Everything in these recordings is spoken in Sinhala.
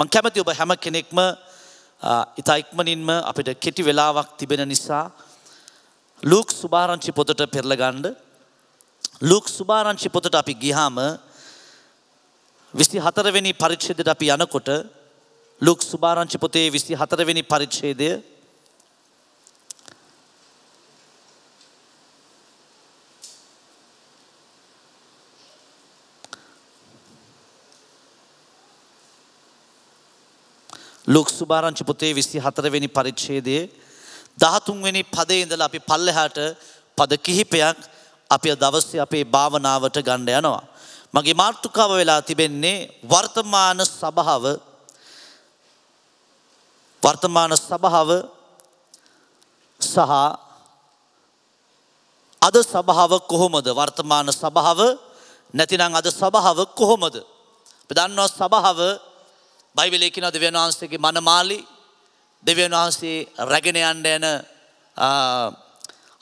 මං කැමති ඔබ හැම කෙනෙක්ම ඉතා ඉක්මනින්ම අපිට කෙටි වෙලාවක් තිබෙන නිසා ලූක් සුභාරංචි පොතට පෙරලගණ්ඩ ලූක් සුභාරංචි පොතට අපි ගිහාම විසි හතරවෙනි පරිච්ෂේදයට අපි යනකොට ලුක් සුභාරංචි පොතේ විසි හතරවෙනි පරිච්ෂේදය ලොක් සුභාරංචි පොතේ විසි හතරවෙනි පරිච්ඡේදයේ දහතුන්වෙනි පදේ ඉඳලා අපි පල්ලෙහාට පද කිහිපයක් අපි දවස්සේ අපේ භාවනාවට ගණ්ඩ යනවා. මගේ මාර්තුකාව වෙලා තිබෙන්නේ වර්තමාන සභාව වර්තමාන සභාව සහ අද සභාව කොහොමද වර්තමාන සභාව නැතිනම් අද සභාව කොහොමද. අපි දන්නවා සභාව බයිවලේකින දෙවන් වහන්සේගේ මනමාලි දෙවන් වහන්සේ රැගෙන යන්න යන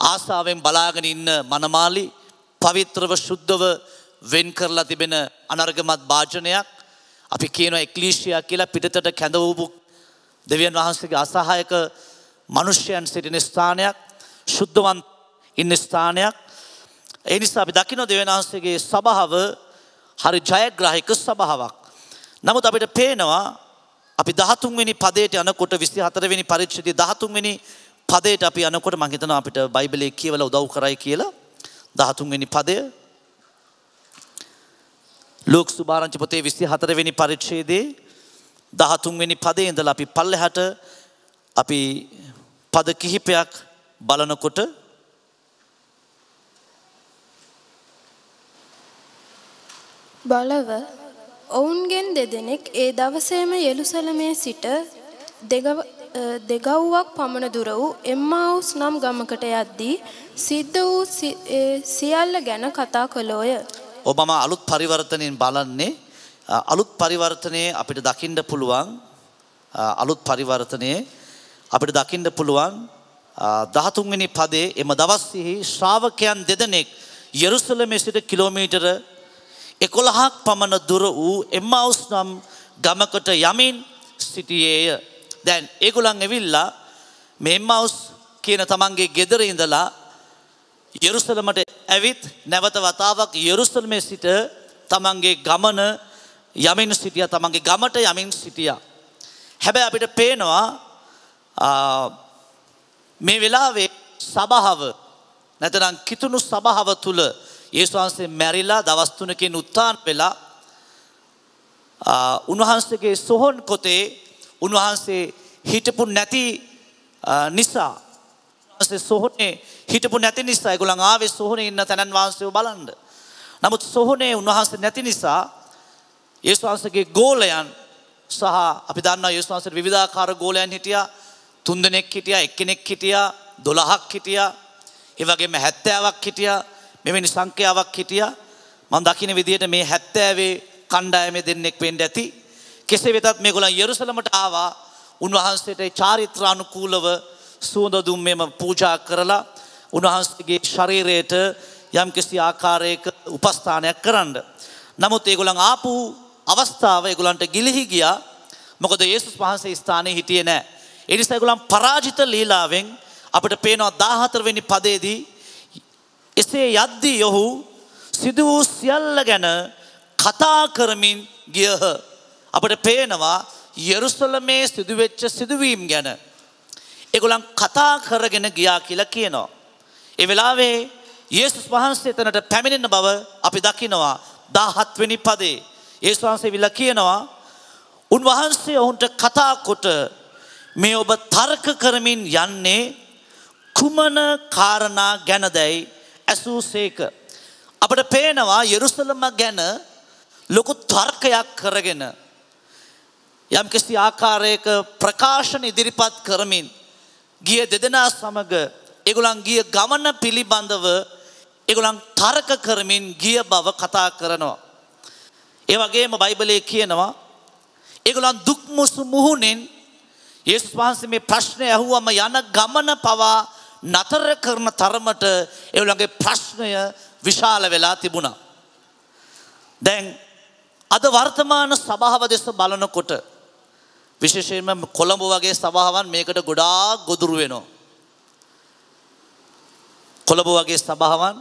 ආසාාවෙන් බලාගෙන ඉන්න මනමාලි පවිත්‍රව ශුද්ධව වෙන් කරලා තිබෙන අනර්ගමත් භාජනයක් අපි කියනවා එක්ලීශයක් කියලා පිටතට කැඳවූපු දෙවියන් වහන්සේගේ අසහායක මනුෂ්‍යයන් සිටින ස්ථානයක් ශුද්ධවන් ඉන්න ස්ථානයක් ඒ නිසා අපි දකින දෙවන් වහන්සේගේ සභාව හරි ජයග්‍රාහික සභාවක් නමුත් අපිට පේනවා අපි දහතුන්වෙනි පදයට යනකොට විසි හතරවෙනි පරිච්ෂති දහතුන්වෙනි පදයට අපි යනකොට මහිතන අපිට බයිබලේ කියවල උදව් කරයි කියලා දහතුන්වෙනි පදය ලෝක් සුභාරංචි පොතේ විසි හතරවෙනි පරිච්ෂේදේ දහතුන්වෙනි පදේ ඉඳලා අපි පල්ලෙහාට අපි පද කිහිපයක් බලනකොට බලව ඔවුන්ගෙන් දෙදෙනෙක් ඒ දවසේම යෙලුසලමේ සිට දෙගව්වක් පමණ දුර වූ එම්මාවුස් නම් ගමකට යද්දී සිද්ධ වූ සියල්ල ගැන කතා කළෝය. ඔබම අලුත් පරිවර්තනයෙන් බලන්නේ අලුත් පරිවර්තනය අපිට දකිින්ඩ පුළුවන් අලුත් පරිවර්තනය අපිට දකිින්ඩ පුළුවන් දහතුන්ගනි පදේ එම දවස්සිහි ශ්‍රාවකයන් දෙදනෙක් යෙරුස්සල මෙසිට කිලෝමීටර එකොළහක් පමණ දුර වූ එම්මවස් නම් ගමකට යමින් සිටියේය. දැන් ඒගොලන් එවිල්ලා මෙම්මවස් කියන තමන්ගේ ගෙදර ඉඳලා යෙරුසලමට ඇවිත් නැවත වතාවක් යෙරුසල්මේ සිට තමන්ගේ ගමන යමින් සිටිය තමන්ගේ ගමට යමින් සිටිය. හැබැ අපිට පේනවා මේ වෙලාවේ සභාව නැතනම් කිතුුණු සභාව තුළ ඒ ස්වාන්සේ මැරිලා දවස්තුනකින් උත්තාන් වෙලා උන්වහන්සගේ සොහොන් කොතේ උන්වහන්සේ හිටපු නැති නිසා සොහනේ හිටපු නැති නිසා ගුළන් ආවේ සොහන ඉන්න තැනන් වහන්සේව බලන්ඩ. නමුත් සොහනේ උන්වහන්සේ නැති නිසා ඒස් වහන්සගේ ගෝලයන් සහ අපි දන්න යස්වාන්සට විධාකාර ගෝලයන් හිටිය තුන්දනෙක් හිටිය එක්කෙනෙක් හිටිය දොළහක් හිටිය ඒවගේම හැත්තෑවක් හිටියා මෙවැනි සංඛ්‍යාවක් හිටිය මං දකින විදියට මේ හැත්තෑවේ කණ්ඩායම දෙන්නෙක් වෙන්ඩ ඇති. කෙසේ වෙතත් මේගොලන් යෙරුසලමට ආවා උන්වහන්සේට චාරිත්‍රානුකූලව සුවඳ දුම් මෙම පූජා කරලා උන්වහන්සේගේ ශරීරයට යම් කිසි ආකාරයක උපස්ථානයක් කරන්න. නමුත් ඒගොලන් ආපු අවස්ථාව ඒගොලන්ට ගිලිහි ගියා මොකද ඒසුස් වහන්සේ ස්ථානය හිටිය නෑ. එනිසා ඒගොලන් පරාජිත ලීලාවෙන් අපට පේනවා දාහතරවෙනි පදේදී එසේ යද්දී යොහු සිදු වූ සියල්ල ගැන කතා කරමින් ගියහ. අපට පේනවා යෙරුසලමේ සිදුවෙච්ච සිදුවීම් ගැන. එගොලන් කතා කරගෙන ගියා කියලා කියනවා. ඒ වෙලාවේ යේසුස් වහන්සේ එතනට පැමිණෙන බව අපි දකිනවා දාහත්වෙනි පදේ. ඒසු වහන්සේ විල්ලා කියනවා උන්වහන්සේ ඔවුන්ට කතාකොට මේ ඔබ තර්ක කරමින් යන්නේ කුමන කාරණා ගැනදැයි ඇසූ සේක. අපට පේනවා යෙරුසලම ගැන ලොකු තර්කයක් කරගෙන. යම් කිසි ආකාරයක ප්‍රකාශන ඉදිරිපත් කරමින්. ගිය දෙදෙනා සමඟ එගුලන් ගිය ගමන පිළිබඳව එගුලන් තර්ක කරමින් ගිය බව කතා කරනවා. ඒ වගේම බයිබලයේ කියනවා ඒගොල්ලන් දුක් මුසු මුහුණෙන් යේසුස් වහන්සේ මේ ප්‍රශ්නේ ඇහුවම යන ගමන පවා නතර කරන තරමට එවලගේ ප්‍රශ්නය විශාල වෙලා තිබුණා. දැන් අද වර්තමාන සභාව දෙස බලනකොට විශේෂයෙන්ම කොළඹ වගේ සභාවන් මේකට ගොඩාක් ගොදුරු වෙනවා. කොළඹ වගේ සභාවන්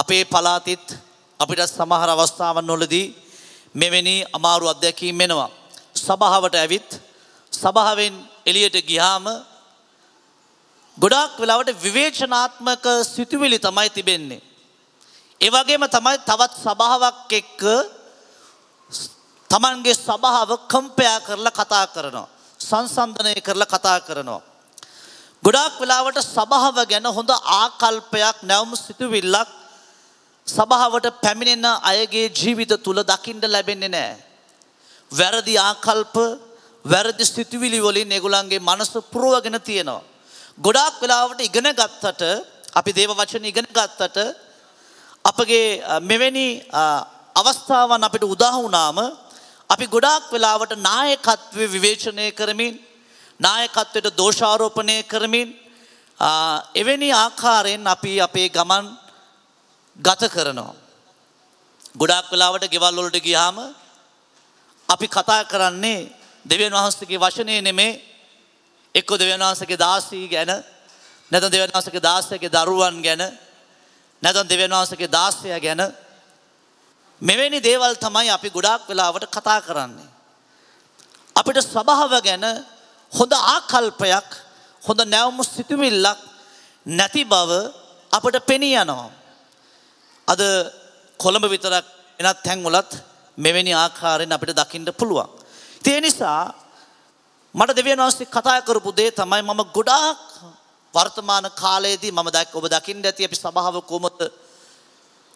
අපේ පලාතිත් අපිට සමහර අවස්ථාවන් වලදී මෙවැනි අමාරු අත්දැකීම් වෙනවා. සභාවට ඇවිත් සභාවෙන් එළියට ගියාම ගොඩක් වෙලාවට විවේචනාත්මක සිතුවිලි තමයි තිබෙන්නේ. ඒ වගේම තමයි තවත් සභාවක් එක්ක Tamanගේ සභාව කම්පයා කරලා කතා කරනවා. සංසන්දනය කරලා කතා කරනවා. ගොඩාක් වෙලාවට සභාව ගැන හොඳ ආකල්පයක් නැවුම් සිතුවිල්ලක් සභාවට පැමිණෙන අයගේ ජීවිත තුල දකින්න ලැබෙන්නේ නැහැ. වැරදි ආකල්ප, වැරදි සිතුවිලි වලින් ඒගොල්ලන්ගේ මනස පුරවගෙන තියෙනවා. ගොඩාක් වෙලාවට ඉගෙන ගත්තට අපි දේව වචන ඉගෙන ගත්තට අපගේ මෙවැනි අවස්ථාවන් අපිට උදාහුනාම අපි ගොඩාක් වෙලාවට නායකත්වය විවේචනය කරමින් නායකත්වයට දෝෂාරෝපණය කරමින් එවැනි ආකාරයෙන් අපි අපේ ගමන් ගත කරනවා. ගොඩාක් වෙලාවට ගෙවල් වලට ගියාම අපි කතා කරන්නේ දෙවියන් වහන්සේගේ වචනේ නෙමේ එක්කො දෙවනාසක දාසී ගැන නැත දෙවනාසක දාසක දරුවන් ගැන නැතන් දෙවනාසක දාස්සය ගැන මෙවැනි දේවල් තමයි අපි ගොඩාක් වෙලාවට කතා කරන්නේ. අපිට සභාව ගැන හොඳ ආකල්පයක් හොඳ නැවමු සිතුමිල්ලක් නැති බව අපට පෙනී යනවා. අද කොළඹ විතරක් වෙනත් තැන්වලත් මෙවැනි ආකාරයෙන් අපිට දකිින්ට පුළුවන්. තිය නිසා මට දෙවියන් වහන්සේ කතා කරපු දේ තමයි මම ගොඩාක් වර්තමාන කාලයේදී මම දැක් ඔබ දකින්න ඇති අපි සභාව කොහොමද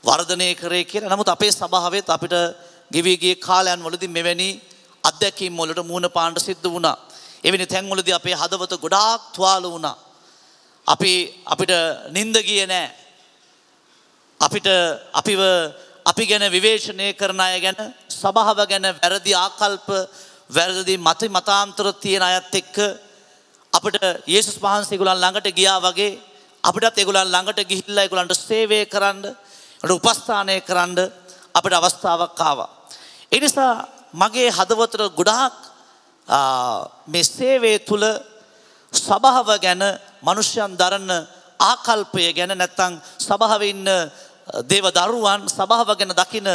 වර්ධනය කරේ කියලා. නමුත් අපේ සභාවෙත් අපිට ගෙවී ගිය කාලයන් වලදී මෙවැනි අත්දැකීම් වලට මූණ පාන්න සිද්ධ වුණා. එවැනි තැන් වලදී අපේ හදවත ගොඩාක් තුවාල වුණා. අපි අපිට නිින්ද ගියේ නෑ. අපිට අපිව අපි ගැන විවේචනය කරන අය ගැන සභාව ගැන වැරදි ආකල්ප වැරදදි මත මතාන්තර තියෙන අයත් එක්ක අපට ඒසුස් වහන්සේකුලන් ළඟට ගියා වගේ අපිටත් එගුලන් ළඟට ගිහිල්ල එකුලන්ට සේවය කරන්න ට උපස්ථානය කරන්න අපට අවස්ථාවක් කාවා. එනිසා මගේ හදවතර ගොඩාක් මේ සේවේ තුළ සභාව ගැන මනුෂ්‍යයන් දරන්න ආකල්පය ගැන නැත්තං සභාවඉන්න දේව දරුවන් සභාව ගැන දකින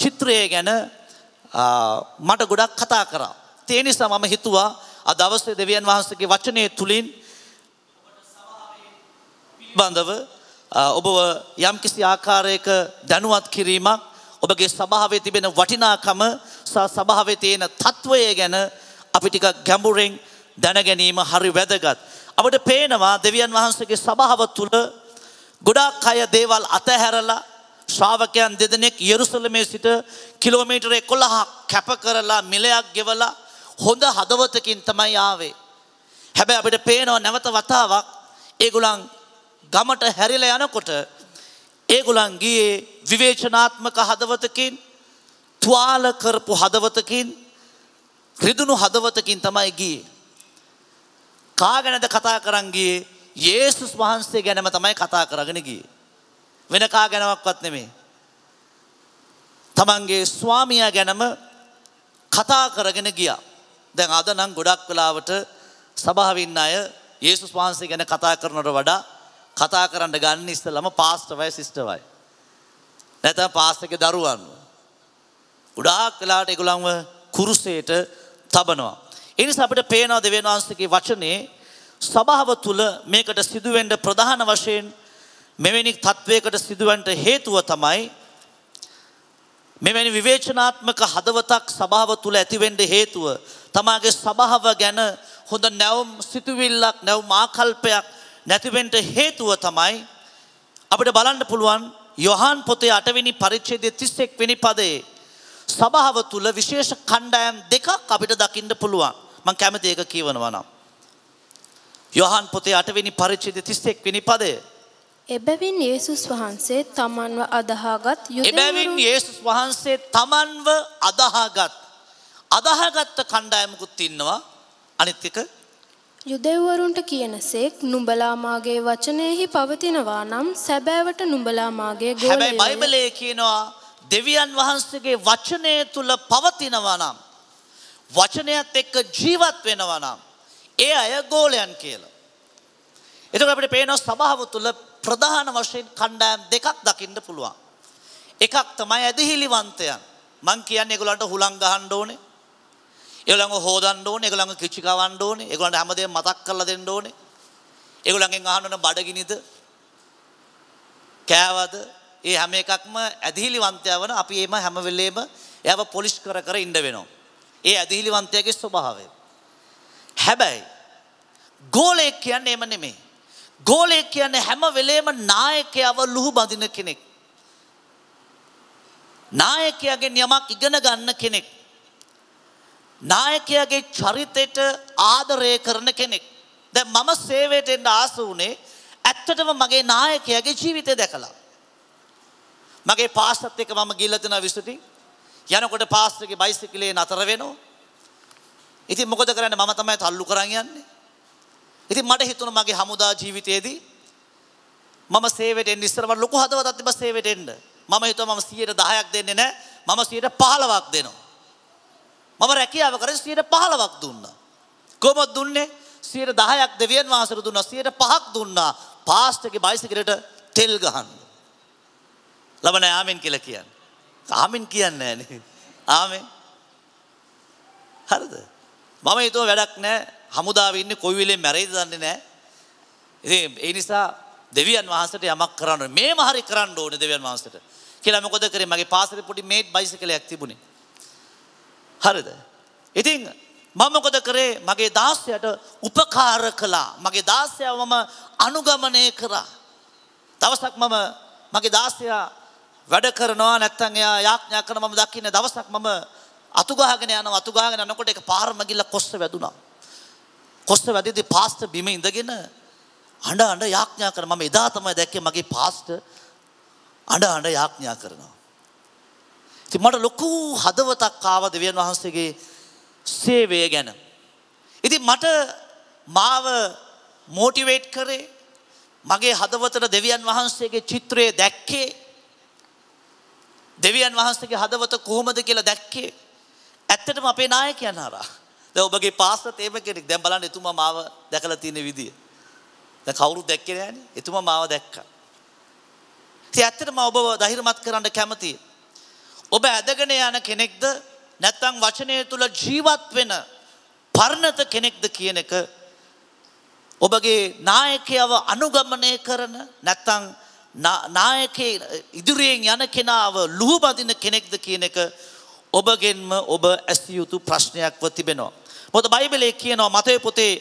චිත්‍රය ගැන මට ගොඩක් කතා කරා. තේ නිසා මම හිතුවා අද අවස්ථේ දෙවියන් වහන්සේගේ වචනය තුලින් බඳව ඔබව යම්කිසි ආකාරයක දැනුවත් කිරීමක් ඔබගේ සභාවේ තිබෙන වටිනාකම සහ සභාවේ තියෙන తත්වය ගැන අපි ටිකක් ගැඹුරෙන් දැනගැනීම හරි වැදගත්. අපිට පේනවා දෙවියන් වහන්සේගේ සභාව තුල ගොඩාක් අය දේවල් අතහැරලා ශ්‍රාවකයන් දෙදෙනෙක් යෙරුසලමේ සිට කිලෝමීටර එකොළහා කැප කරලා මිලයක් ගෙවලා හොඳ හදවතකින් තමයි ආවේ. හැබැ අපිට පේනව නැවත වතාවක් ඒගුලන් ගමට හැරිල යනකොට ඒගුලන් ගියේ විවේචනාත්මක හදවතකින් තුවාල කරපු හදවතකින් රිදුණු හදවතකින් තමයි ගියේ. කාගැනද කතා කරන්ගේ ඒසුස් වහන්සේ ගැනම තමයි කතා කරගෙන ගියේ. වෙන කා ගැනවත් නෙමේ. තමන්ගේ ස්වාමියා ගැනම කතා කරගෙන ගියා. දැන් අද නම් ගොඩක් වෙලාවට සභාවින් අය යේසුස් වහන්සේ ගැන කතා කරනට වඩා කතා කරන්න ගන්න ඉස්සෙල්ලම පාස්ටර්වයි සිස්ටර්වයි. නැත්නම් පාස්ටර්ගේ දරුවන්. ගොඩාක් වෙලාවට ඒගොල්ලන්ව කුරුසයට තබනවා. ඒ නිසා අපිට පේනවා දෙවියන් වහන්සේගේ වචනේ සභාව තුල මේකට සිදුවෙන්න ප්‍රධාන වශයෙන් මෙවැනි තත්ත්වයකට සිදුවන්ට හේතුව තමයි මෙවැනි විවේචනාත්මක හදවතක් සභාව තුළ ඇතිවෙන්ඩ හේතුව තමාගේ සභාව ගැන හොඳ නැවුම් සිතුවිල්ලක් නැව් මාකල්පයක් නැතිවෙන්ට හේතුව තමයි අපිට බලන්න පුළුවන් යොහන් පොතේ අටවිනි පරිච්චේදය තිස්සෙක් වෙනි පදේ සභාව තුළ විශේෂ කණ්ඩායම් දෙකක් අපිට දකිින්ට පුළුවන් මං කැමති ඒක කියවනවනම්. යොහන් පොතේ අටවිනි පරිච්චේද තිස්සෙක් විනි පදේ එබැවින් යේසුස් වහන්සේ තමන්ව අදහාගත් එබැවින් යේසුස් වහන්සේ තමන්ව අදහාගත් අදහාගත්ත කණ්ඩායමකුත් ඉන්නවා අනිත් එක යුදෙව්වරුන්ට කියනසේක් නුඹලා මාගේ වචනයෙහි පවතිනවා නම් සැබෑවට නුඹලා මාගේ ගෝලයෝ හැබැයි බයිබලයේ කියනවා දෙවියන් වහන්සේගේ වචනය තුල පවතිනවා නම් වචනයත් එක්ක ජීවත් වෙනවා නම් ඒ අය ගෝලයන් කියලා එතකොට අපිට පේනවා සභාව තුල ප්‍රධාන වශයෙන් කණ්ඩායම් දෙකක් දකින්න පුළුවන්. එකක් තමයි ඇදහිලිවන්තයන්. මං කියන්නේ ඒගොල්ලන්ට හුලං ගහන්න ඕනේ. ඒගොල්ලන්ව හොදන්න ඕනේ, ඒගොල්ලන්ව කිචි කවන්න ඕනේ, ඒගොල්ලන්ට හැමදේම මතක් කරලා දෙන්න ඕනේ. ඒගොල්ලන්ගෙන් අහන්න ඕන බඩගිනිද? කෑවද? ඒ හැම එකක්ම ඇදහිලිවන්තය වන අපි එම හැම වෙලේම එයාව පොලිෂ් කර කර ඉන්න වෙනවා. ඒ ඇදහිලිවන්තයාගේ ස්වභාවය. හැබැයි ගෝලයෙක් කියන්නේ එම නෙමෙයි. ගෝලය කියන්නේ හැම වෙලේම නායකයව ලුහු බඳින කෙනෙක්. නායකයාගෙන් යමක් ඉගෙන ගන්න කෙනෙක්. නායකයාගේ චරිතයට ආදරය කරන කෙනෙක්. දැන් මම සේවයට එන්න ආස වුණේ ඇත්තටම මගේ නායකයාගේ ජීවිතය දැකලා. මගේ පාස්ටත් එක මම ගිහිල්ලා දෙනවා විශ්තුති. යනකොට පාස්ටර්ගේ බයිසිකලේ නතර වෙනවා. ඉතින් මොකද කරන්නේ මම තමයි තල්ලු කරන් යන්නේ. ඉතින් මට හිතුණා මගේ හමුදා ජීවිතයේදී මම සේවයට එන්න ඉස්සරව ලොකු හදවතක් තිබ්බ සේවයට එන්න. මම හිතුවා මම 110ක් දෙන්නේ නැහැ. මම 115ක් දෙනවා. මම රැකියාව කරේ 115ක් දුන්නා. කොහොමද දුන්නේ? 110ක් දෙවියන් වහන්සේට දුන්නා 105ක් දුන්නා. පාස්ටර්ගේ බයිසිකලෙට තෙල් ගහන්න. ලබන ආමෙන් කියලා කියන්නේ. ආමෙන් කියන්නේ නැහැ නේ. ආමෙන්. හරිද? මම හිතුවා වැඩක් නැහැ. හමුදාව ඉන්නේ කොයි වෙලේ මැරෙයිද දන්නේ නැහැ. ඉතින් ඒ නිසා දෙවියන් වහන්සේට යමක් කරන්න මේම හරි කරන්න ඕනේ දෙවියන් වහන්සේට. කියලා මොකද කරේ මගේ පාසලේ පොඩි මේට් බයිසිකලයක් තිබුණේ. හරිද? ඉතින් මම මොකද කරේ මගේ දාස්යාට උපකාර කළා. මගේ දාස්යාව මම අනුගමනය කරා. දවසක් මම මගේ දාස්යා වැඩ කරනවා නැත්තම් එයා යාඥා කරන මම දකින්න දවසක් මම අතුගාගෙන යනවා අතුගාගෙන යනකොට ඒක පාරම ගිල්ල කොස්ස වැදුනා. කොස්ත වැඩිදි පාස්ට බිම ඉඳගෙන අඬ අඬ යාඥා කරන මම එදා තමයි දැක්කේ මගේ පාස්ට අඬ අඬ යාඥා කරනවා. ඉතින් මට ලොකු හදවතක් ආවා දෙවියන් වහන්සේගේ සේවය ගැන. ඉතින් මට මාව මෝටිවේට් කරේ මගේ හදවතට දෙවියන් වහන්සේගේ චිත්‍රය දැක්කේ දෙවියන් වහන්සේගේ හදවත කොහොමද කියලා දැක්කේ ඇත්තටම අපේ නායකයන් හරහා දැන් ඔබගේ පාස්ටර් තේම කෙනෙක්. දැන් බලන්න එතුමා මාව දැකලා තියෙන විදිය. දැන් කවුරුත් දැක්කේ නෑනේ. එතුමා මාව දැක්කා. ඉතින් ඇත්තටම ඔබ ධෛර්යමත් කරන්න කැමතියි. ඔබ ඇදගෙන යන කෙනෙක්ද නැත්නම් වචනය තුල ජීවත් වෙන පරණත කෙනෙක්ද කියන එක ඔබගේ නායකයව අනුගමනය කරන නැත්නම් නායකේ ඉදිරියෙන් යන කෙනාව ලුහුබදින කෙනෙක්ද කියන එක ඔබගෙන්ම ඔබ ඇස්තියුතු ප්‍රශ්නයක්ව තිබෙනවා. මොද බයිබලේ කියනවා මතය පොතේ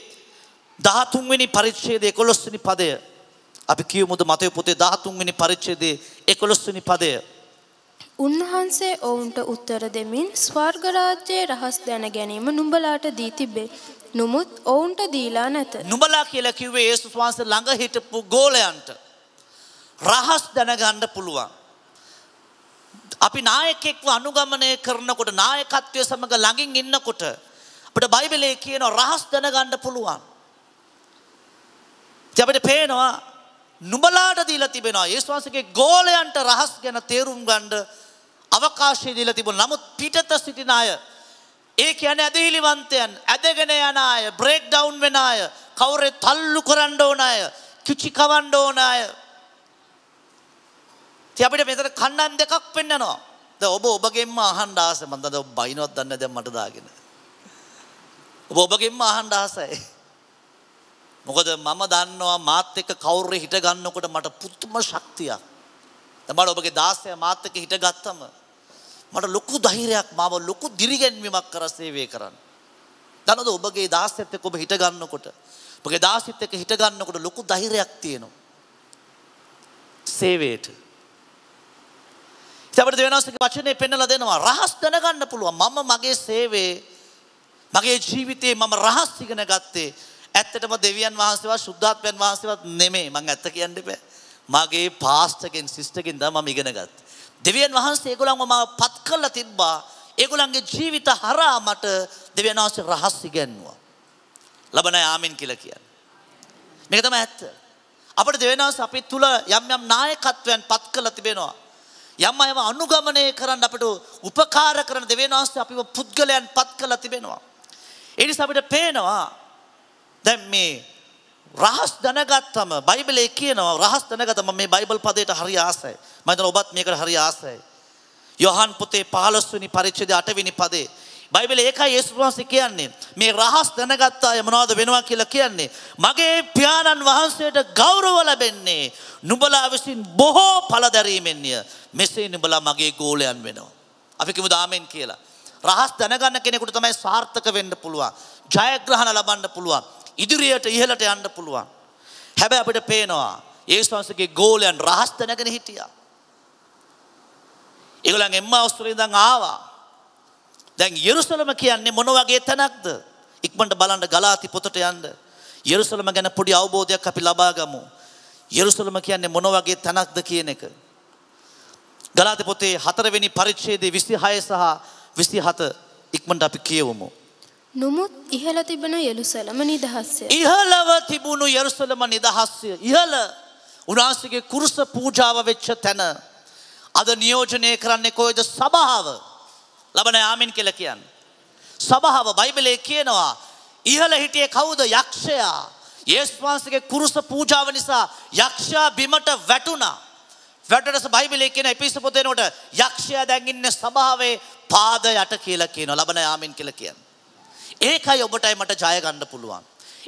දහතුන්වෙනි පරිච්ඡේදය එකොළොස්වනි පදය අපි කියමුද මතය පොතේ දහතුන්වෙනි පරිච්ඡේදය එකොළොස්වනි පදය උන්වහන්සේ ඔවුන්ට උත්තර දෙමින් ස්වර්ගරාජ්‍යයේ රහස් දැන ගැනීම නුඹලාට දී තිබේ. නමුත් ඔවුන්ට දීලා නැත. නුඹලා කියලා කිව්වේ යේසුස් වහන්සේ ළඟ හිටපු ගෝලයන්ට. රහස් දැනගන්න පුළුවන්. අපි නායකෙක්ව අනුගමනය කරනකොට නායකත්වය සමග ළඟින් ඉන්නකොට අපිට බයිබලයේ කියන රහස් දැනගන්න පුළුවන්. ඉතින් අපිට පේනවා නුඹලාට දීලා තිබෙනවා යේසුස් වහන්සේගේ ගෝලයන්ට රහස් ගැන තේරුම් ගන්න අවකාශය දීලා තිබුණා. නමුත් පිටත සිටින අය ඒ කියන්නේ ඇදහිලිවන්තයන් ඇදගෙන යන අය බ්‍රේක් ඩවුන් වෙන අය කවුරේ තල්ලු කරන්න ඕන අය කිචි කවන්න ඕන අය. ඉතින් අපිට මෙතන කන්නන් දෙකක් පෙන්නනවා. දැන් ඔබ ඔබගෙන්ම අහන්න ආස මම දැන් ඔබ බයිනවත් දන්නේ දැන් මට දාගෙන. ඔබ ඔබගෙන්ම අහන්න ආසයි. මොකද මම දන්නවා මාත් එක්ක කවුරු හිට ගන්නකොට මට පුදුම ශක්තියක්. තමයි ඔබගේ 16 මාත් එක්ක හිට ගත්තම මට ලොකු ධෛර්යයක් මාව ලොකු දිරිගැන්වීමක් කර සේවය කරන්න. දන්නවද ඔබගේ 16ත් එක්ක ඔබ හිට ගන්නකොට ඔබගේ 16ත් එක්ක හිට ගන්නකොට ලොකු ධෛර්යයක් තියෙනවා. සේවයට. ඉතින් අපිට දෙවෙනි වචනේ පෙන්නලා දෙනවා රහස් දැනගන්න පුළුවන් මම මගේ සේවයේ මගේ ජීවිතේ මම රහස් ඉගෙන ගත්තේ ඇත්තටම දෙවියන් වහන්සේවත් සුද්ධාත්මයන් වහන්සේවත් නෙමෙයි මං ඇත්ත කියන්න එපා. මගේ පාස්ටර්ගෙන් සිස්ටර්ගෙන් තමයි මම ඉගෙන ගත්තේ. දෙවියන් වහන්සේ ඒගොල්ලන්ව මාව පත් කරලා තිබ්බා. ඒගොල්ලන්ගේ ජීවිත හරහා මට දෙවියන් වහන්සේ රහස් ඉගැන්වුවා. ලබන ආමෙන් කියලා කියන්නේ. මේක තමයි ඇත්ත. අපිට දෙවියන් වහන්සේ අපි තුල යම් යම් නායකත්වයන් පත් කරලා තිබෙනවා. යම් අයව අනුගමනය කරන්න අපිට උපකාර කරන දෙවියන් වහන්සේ අපිව පුද්ගලයන් පත් කරලා තිබෙනවා. එනිසා අපිට පේනවා දැන් මේ රහස් දැනගත්තම බයිබලයේ කියනවා රහස් දැනගත්තම මේ බයිබල් පදයට හරි ආසයි. මම හිතන ඔබත් මේකට හරි ආසයි. යොහන් පොතේ 15 වෙනි පරිච්ඡේදය 8 වෙනි පදේ බයිබලයේ ඒකයි යේසුස් වහන්සේ කියන්නේ මේ රහස් දැනගත්ත අය මොනවද වෙනවා කියලා කියන්නේ මගේ පියාණන් වහන්සේට ගෞරව ලැබෙන්නේ නුඹලා විසින් බොහෝ ඵල දැරීමෙන්ය. මෙසේ නුඹලා මගේ ගෝලයන් වෙනවා. අපි කිමුද ආමෙන් කියලා. රහස් දැනගන්න කෙනෙකුට තමයි සාර්ථක වෙන්න පුළුවන්. ජයග්‍රහණ ලබන්න පුළුවන්. ඉදිරියට ඉහළට යන්න පුළුවන්. හැබැයි අපිට පේනවා ඒස්වන්සගේ ගෝලයන් රහස් දැනගෙන හිටියා. ඒගොල්ලන් එම්ම අවස්ථරේ ඉඳන් ආවා. දැන් යෙරුසලම කියන්නේ මොන වගේ තැනක්ද? ඉක්මනට බලන්න ගලාති පොතට යන්න. යෙරුසලම ගැන පොඩි අවබෝධයක් අපි ලබා ගමු. යෙරුසලම කියන්නේ මොන වගේ තැනක්ද කියන එක. ගලාති පොතේ 4 වෙනි පරිච්ඡේදයේ 26 සහ විසි හත ඉක්මට අපි කියවමු. නොමුත් ඉහල තිබන යළුසලම නිදහස්ය. ඉහලව තිබුණු යරුසලම නිදහස්ය. ඉහල උනාසගේ කුරුස පූජාව වෙච්ච තැන. අද නියෝජනය කරන්නේ කොයද සභාව ලබන යාමින් කෙල කියන්න. සභාව බයිබලේ කියනවා. ඉහල හිටිය කවුද යක්ෂයා. ඒස් වහන්සගේ කුරුස පූජාව නිසා යක්ෂා බිමට වැටුණා. වැටටස බයිබලේ කියන පිස පොතේනොට යක්ෂයා දැන්ගින්න සභාවේ පාද යට කියලා කියනවා ලබන යාමෙන් කියලා කියන්නේ. ඒකයි ඔබටයි මට ජය ගන්න පුළුවන්.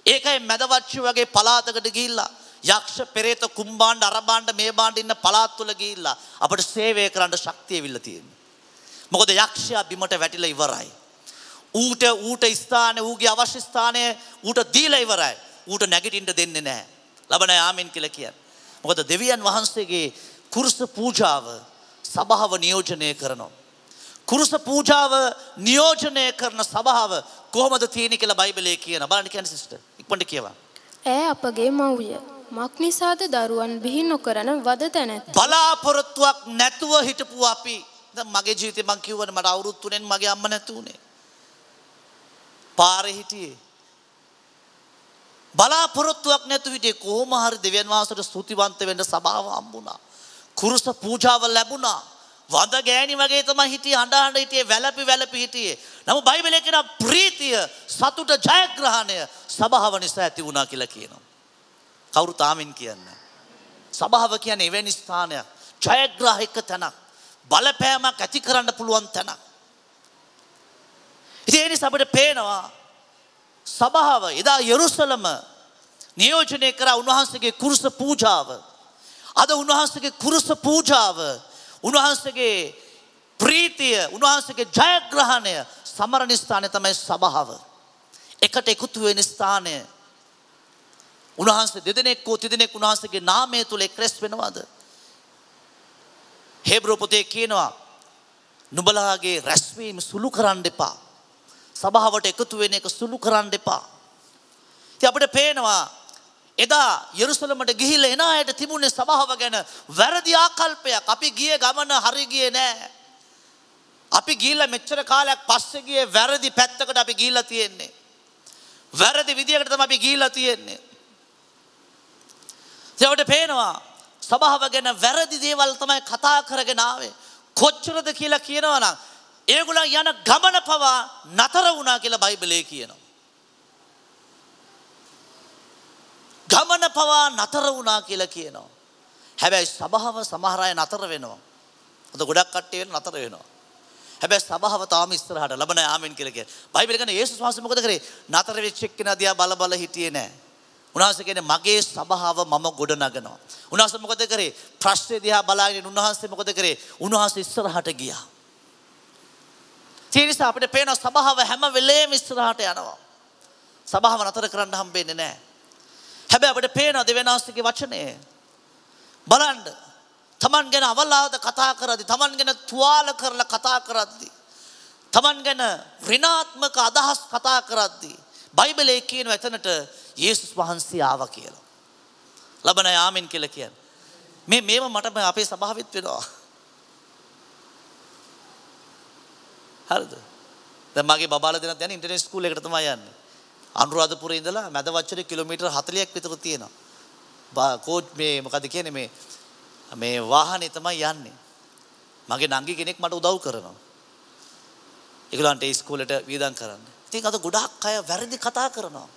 ඒකයි මැදවච්චු වගේ පලාතකට ගිහිල්ලා යක්ෂ පෙරේත කුම්බාණ්ඩ අරබාණ්ඩ මේ බාණ්ඩ ඉන්න පලාත් තුල ගිහිල්ලා අපිට සේවය කරන්න ශක්තිය විල්ල තියෙනවා. මොකද යක්ෂයා බිමට වැටිලා ඉවරයි. ඌට ඌට ස්ථානේ ඌගේ අවශ්‍ය ස්ථානය ඌට දීලා ඉවරයි. ඌට නැගිටින්න දෙන්නේ නැහැ. ලබන යාමෙන් කියලා කියන්නේ. මොකද දෙවියන් වහන්සේගේ කුරුස පූජාව සභාව නියෝජනය කරනවා. කුරුස පූජාව නියෝජනය කරන සභාව කොහොමද තියෙන කියලා බයිබලයේ කියන බලන්න කියන්නේ සිස්ටර් ඉක්මනට කියවා ඈ අපගේ මව්ය මක් නිසාද දරුවන් බිහි නොකරන වද තැනැත් බලාපොරොත්තුවක් නැතුව හිටපු අපි දැන් මගේ ජීවිතේ මං කිව්වනේ මට අවුරුදු 3ෙන් මගේ අම්මා නැතුනේ පාරේ හිටියේ බලාපොරොත්තුවක් නැතු හිටියේ කොහොම හරි දෙවියන් වහන්සේට ස්තුතිවන්ත වෙන්න සභාව හම්බුණා කුරුස පූජාව ලැබුණා වද ගෑණි වගේ තමයි හිටියේ අඬ අඬ හිටියේ වැළපි වැළපි හිටියේ. නමුත් බයිබලයේ කියන ප්‍රීතිය සතුට ජයග්‍රහණය සබාව නිසා ඇති වුණා කියලා කියනවා. කවුරු තාමින් කියන්නේ? සබාව කියන්නේ එවැනි ස්ථානයක්, ජයග්‍රාහක තැනක්, බලපෑමක් ඇති කරන්න පුළුවන් තැනක්. ඉතින් ඒ නිසා අපිට පේනවා සබාව එදා යෙරුසලම නියෝජනය කර උන්වහන්සේගේ කුරුස පූජාව අද උන්වහන්සේගේ කුරුස පූජාව උන්වහන්සේගේ ප්‍රීතිය උන්වහන්සේගේ ජයග්‍රහණය සමරණ ස්ථානය තමයි සභාව. එකට එකතු වෙන ස්ථානය. උන්වහන්සේ දෙදෙනෙක් හෝ තිදෙනෙක් උන්වහන්සේගේ නාමය තුල එක්රැස් වෙනවද? හේබ්‍රු පොතේ කියනවා නුඹලාගේ රැස්වීම සුළු කරන්න එපා. සභාවට එකතු වෙන එක සුළු කරන්න එපා. ඉතින් අපිට පේනවා එදා යරුසලමට ගිහිල්ල එන අයට තිබුණේ සභාව ගැන වැරදි ආකල්පයක් අපි ගිය ගමන හරි ගිය නෑ. අපි ගිල්ල මෙච්චර කාලයක් පස්සේ ගිය වැරදි පැත්තකට අපි ගිල්ල තියෙන්නේ. වැරදි විදිකට තම අපි ගිල්ල තියෙන්නේ. තෙවට පේනවා සභාව ගැන වැරදි දේවල් තමයි කතා කරගෙනාවේ. කොච්චරද කියලා කියනවනම් ඒගොල්ලන් යන ගමන පවා නතර වුණා කියලා බයිබලේ කියනවා. ගමන පවා නතර වුණා කියලා කියනවා. හැබැයි සභාව සමහර අය නතර වෙනවා. අද ගොඩක් කට්ටිය නතර වෙනවා. හැබැයි සභාව තාම ඉස්සරහට ලබන ආමෙන් කියලා කියන. බයිබල් කියන්නේ යේසුස් වහන්සේ මොකද කරේ? නතර වෙච්ච එක්කෙනා දිහා බල බල හිටියේ නෑ. උන්වහන්සේ කියන්නේ මගේ සභාව මම ගොඩ නගනවා. උන්වහන්සේ මොකද කරේ? ප්‍රශ්නේ දිහා බලාගෙන උන්වහන්සේ මොකද කරේ? උන්වහන්සේ ඉස්සරහට ගියා. ඒ නිසා අපිට පේන සභාව හැම වෙලේම ඉස්සරහට යනවා. සභාව නතර කරන්න හම්බෙන්නේ නැහැ. හැබැයි අපිට පේනවා දෙවෙනාස්තිගේ වචනය. බලන්න. Taman ගැන අවලාද කතා කරද්දි, Taman ගැන තුවාල කරලා කතා කරද්දි, Taman ගැන ඍණාත්මක අදහස් කතා කරද්දි, බයිබලයේ කියනවා එතනට යේසුස් වහන්සේ ආවා කියලා. ලබන යාමින් කියලා කියන්නේ. මේ මේව මට අපේ සභාවෙත් වෙනවා. හරිද? දැන් මගේ බබාලා දෙනත් යන්නේ ඉන්ටර්නෙට් ස්කූල් එකට තමයි යන්නේ. අනුරාධපුරේ ඉඳලා මැද වච්චරේ කිලෝමීටර් 40ක් විතර තියෙනවා. කෝච් මේ මොකද කියන්නේ මේ මේ වාහනේ තමයි යන්නේ. මගේ නංගි කෙනෙක් මට උදව් කරනවා. ඒගොල්ලන්ට ඒ ස්කූලෙට වියදම් කරන්න. ඉතින් අද ගොඩාක් අය වැරදි කතා කරනවා.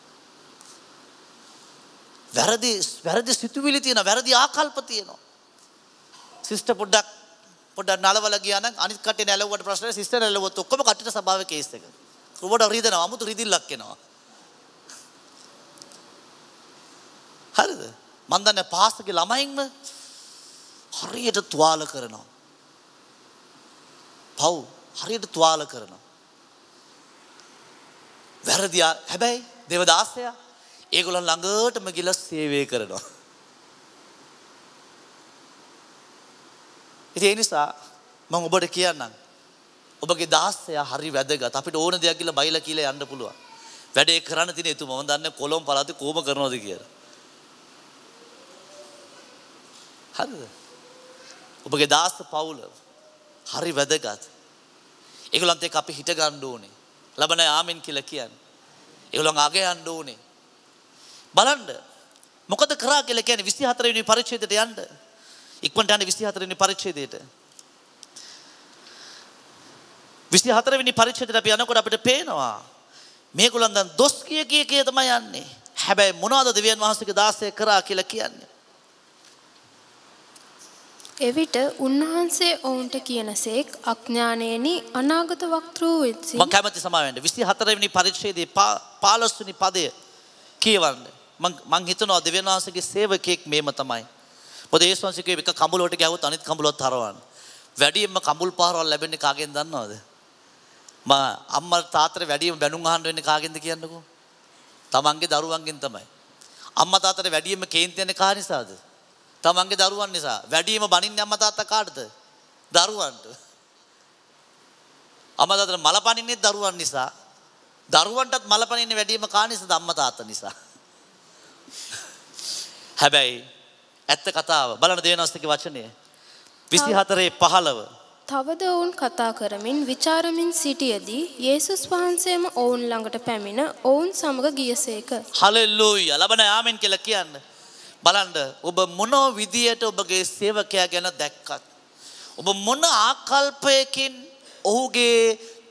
වැරදි වැරදි සිතුවිලි තියෙනවා, වැරදි ආකල්ප තියෙනවා. සිස්ටර් පොඩ්ඩක් පොඩ්ඩක් නලවලා ගියා නම් අනිත් කටේ නැලවුවට ප්‍රශ්නේ සිස්ටර් නැලවුවොත් ඔක්කොම කටට ස්වභාවික කේස් එක. කුඹට රිදෙනවා, 아무තු රිදිල්ලක් එනවා. හරිද? මන් දන්නේ පාස්ටර්ගේ ළමයින්ම හරියට තුවාල කරනවා. පව් හරියට තුවාල කරනවා. වැරදියා හැබැයි දේවදාසයා ඒගොල්ලන් ළඟටම ගිහලා සේවය කරනවා. ඉතින් ඒ නිසා මම ඔබට කියන්නම් ඔබගේ දාස්සය හරි වැදගත් අපිට ඕන දෙයක් කියලා බයිලා කියලා යන්න පුළුවන්. වැඩේ කරන්න තියෙන එතුමම දන්නේ කොළඹ පළාතේ කොහොම කරනවද කියලා. හරිද? ඔබගේ දාස පවුල හරි වැදගත්. ඒගොල්ලන්ත් එක්ක අපි හිට ගන්න ඕනේ. ලබන ආමෙන් කියලා කියන්නේ. ඒගොල්ලන් අග යන්න ඕනේ. බලන්න මොකද කරා කියලා කියන්නේ 24 වෙනි පරිච්ඡේදයට යන්න. ඉක්මනට යන්න 24 වෙනි පරිච්ඡේදයට. 24 වෙනි පරිච්ඡේදයට අපි යනකොට අපිට පේනවා මේගොල්ලන් දැන් දොස් කිය කිය කිය තමයි යන්නේ. හැබැයි මොනවද දෙවියන් වහන්සේගේ දාසය කරා කියලා කියන්නේ? එවිට උන්වහන්සේ ඔවුන්ට කියනසේක් අඥානයනි අනාගත වක්තෘූ වෙත්සි මං කැමති සමාවෙන්ට විසි හතරවනි පරික්ෂේදේ පාලස්තුනි පදය කියවන්න මං හිතනවා දෙවන්වාසගේ සේවකයෙක් මේම තමයි පොදේ වන්සික එක කමුලට ගැවත් අනිත් කමුලොත් තරවන් වැඩියම කමුල් පාරවල් ලැබෙන කාගෙන් දන්නවාද ම අම්මල් තාතර වැඩියම බැනුම් අහන්ඩ වෙන්න කාගෙන්ද කියන්නකෝ තමන්ගේ දරුවන්ගෙන් තමයි අම්ම තාතර වැඩියම කේන්තියන කානිසාද තමන්ගේ දරුවන් නිසා. වැඩිම බනින්නේ අම්මා තාත්තා කාටද? දරුවන්ට. අම්මා තාත්තට මල පනින්නේ දරුවන් නිසා. දරුවන්ටත් මල පනින්නේ වැඩිම කා නිසාද අම්මා තාත්තා නිසා. හැබැයි ඇත්ත කතාව බලන්න දෙවෙනස්තික වචනය. 24 15 තවද ඔවුන් කතා කරමින් ਵਿਚාරමින් සිටියේදී යේසුස් වහන්සේම ඔවුන් ළඟට පැමිණ ඔවුන් සමග ගියසේක. හලෙලූයා. ලබන ආමෙන් කියලා කියන්නේ. බලන්ඩ ඔබ මොනෝ විදියට ඔබගේ සේවකයා ගැන දැක්කත්. ඔබ මොන ආකල්පයකින් ඔහුගේ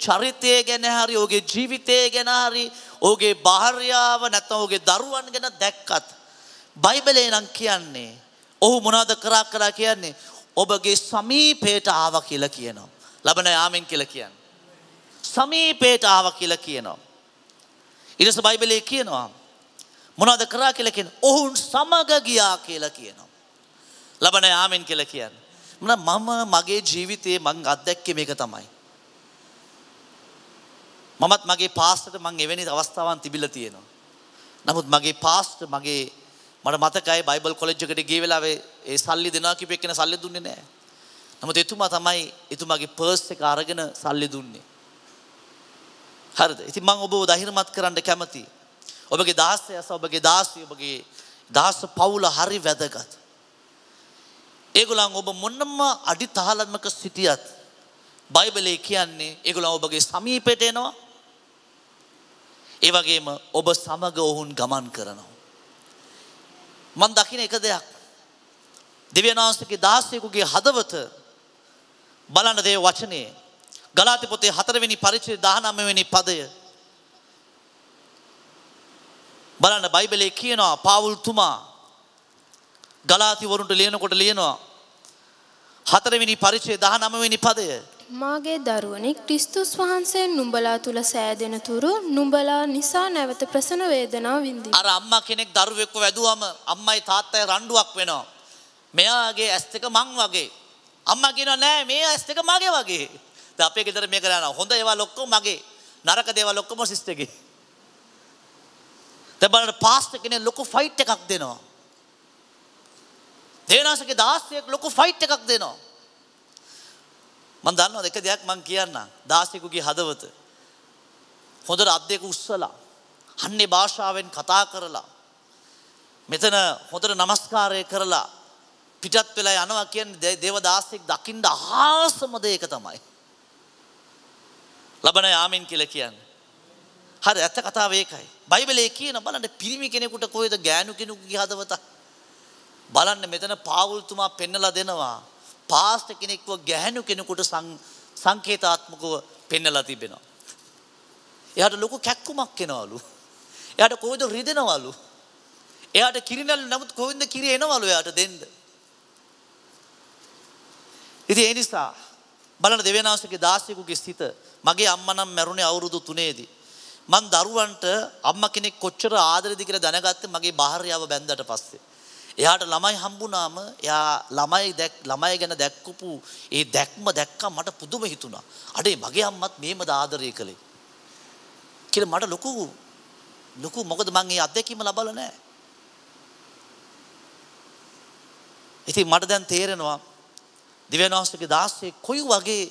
චරිතය ගැන හරි ඔගේ ජීවිතය ගැන හරි ඕගේ භාර්යාව නැත්තම් ඔගේ දරුවන් ගැන දැක්කත්. බයිබලේ නම් කියන්නේ ඔහු මොනවද කරා කරා කියන්නේ ඔබගේ සමීපයට ආව කියලා කියනවා. ලබන යාමෙන් කියලා කියන්නේ. සමීපයට ආව කියලා කියනවා. ඊට පස්සේ බයිබලේ කියනවා මොනවද කරා කියලා කියන ඔවුන් සමග ගියා කියලා කියනවා. ලබන යාමෙන් කියලා කියන්නේ. මම මගේ ජීවිතයේ මං අත්දැක්කේ මේක තමයි. මමත් මගේ පාස්ටර් මං එවැනි අවස්ථාවන් තිබිලා තියෙනවා. නමුත් මගේ පාස්ටර් මගේ මට මතකයි බයිබල් කොලෙජ් එකට ගිය වෙලාවේ ඒ සල්ලි දෙනවා කිව්ව එක්කන සල්ලි දුන්නේ නැහැ. නමුත් එතුමා තමයි එතුමාගේ පර්ස් එක අරගෙන සල්ලි දුන්නේ. හරිද? ඉතින් මම ඔබව ධෛර්යමත් කරන්න කැමතියි. ඔබගේ දාසය ඇස ඔබගේ දාසය ඔබගේ දාස පවුල හරි වැදගත්. ඒගොල්ලන් ඔබ මොනම අඩි තහලන්මක සිටියත් බයිබලයේ කියන්නේ ඒගොල්ලන් ඔබගේ සමීපයට එනවා. ඒ වගේම ඔබ සමග ඔවුන් ගමන් කරනවා. මම දකින එක දෙයක්. දෙවියන් වහන්සේගේ දාසයෙකුගේ හදවත බලන දේ වචනේ ගලාති පොතේ 4 වෙනි පරිච්ඡේදය 19 වෙනි පදය බලන්න බයිබලේ කියනවා පාවුල්තුමා ගලාතිවරුන්ට ලියනකොට ලියනවා. හතරවෙනි පරිචය දහ නමවෙනි පදය. මාගේ දරුවනි ක්‍රිස්තුස් වහන්සේ නුඹලා තුල සෑදෙන තුරු නුඹලා නිසා නැවත ප්‍රසන වේදනාව විඳින්න. අර අම්මා කෙනෙක් දරුවෙක්ව වැදුවම අම්මයි තාත්තයි රණ්ඩුවක් වෙනවා. මෙයාගේ ඇස් දෙක මං වගේ. අම්මා කියනවා නෑ මේ ඇස් දෙක මගේ වගේ. දැන් අපේ ගෙදර මේක කරනවා. හොඳ ඒවා ලොක්කෝ මගේ. නරක දේවල් ඔක්කොම සිස්ටර්ගේ. දැන් බලන්න පාස්ටර් කෙනෙක් ලොකු ෆයිට් එකක් දෙනවා. දේනාසගේ 16ක් ලොකු ෆයිට් එකක් දෙනවා. මම දන්නවා එක දෙයක් මම කියන්නම්. 16කුගේ හදවත හොඳට අත් දෙක උස්සලා අන්නේ භාෂාවෙන් කතා කරලා මෙතන හොඳට নমස්කාරය කරලා පිටත් වෙලා යනවා කියන්නේ දේවදාසෙක් දකින්න අහසම දෙයක තමයි. ලබන යාමෙන් කියලා කියන්නේ. හරි ඇත්ත කතාව ඒකයි. බයිබලයේ කියන බලන්න පිරිමි කෙනෙකුට කොහෙද ගෑනු කෙනෙකුගේ හදවත බලන්න මෙතන පාවුල්තුමා පෙන්නලා දෙනවා. පාස්ත කෙනෙක්ව ගැහැණු කෙනෙකුට සංකේතාත්මකව පෙන්නලා තිබෙනවා. එයාට ලොකු කැක්කුමක් එනවලු. එයාට කොහෙද රිදෙනවලු. එයාට කිරිනල් නමුත් කොහෙන්ද කිරි එනවලු එයාට දෙන්න. ඉතින් ඒ නිසා බලන්න දෙවියන් වහන්සේගේ දාසියෙකුගේ සිත මගේ අම්මා නම් මැරුණේ අවුරුදු 3 දී. මං දරුවන්ට අම්ම කෙනෙක් කොච්චර ආදරෙද කියලා දැනගත්තේ මගේ භාර්යාව බැන්දට පස්සේ. එයාට ළමයි හම්බුනාම එයා ළමයි දැක් ළමයි ගැන දැක්කපු ඒ දැක්ම දැක්කම මට පුදුම හිතුණා. අඩේ මගේ අම්මත් මේමද ආදරය කළේ. කියලා මට ලොකු ලොකු මොකද මං ඒ අත්දැකීම ලබලා නැහැ. ඉතින් මට දැන් තේරෙනවා දිව්‍යන් වහන්සේගේ 16 කොයි වගේ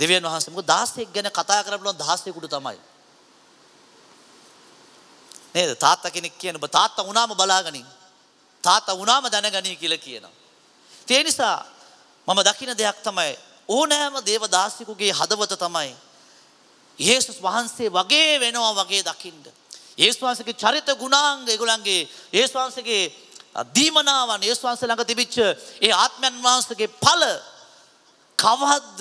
දිව්‍යන් වහන්සේ මොකද 16 ගැන කතා කරන්න පුළුවන් 16 කුඩු තමයි. නේද තාත්තා කෙනෙක් කියන ඔබ තාත්තා වුණාම බලාගනින් තාත්තා වුණාම දැනගනී කියලා කියනවා ඒ නිසා මම දකින දෙයක් තමයි ඕනෑම දේවදාසිකුගේ හදවත තමයි යේසුස් වහන්සේ වගේ වෙනවා වගේ දකින්න යේසුස් වහන්සේගේ චරිත ගුණාංග ඒගොල්ලන්ගේ යේසුස් වහන්සේගේ දීමනාවන් යේසුස් වහන්සේ ළඟ තිබිච්ච ඒ ආත්මයන් වහන්සේගේ ඵල කවද්ද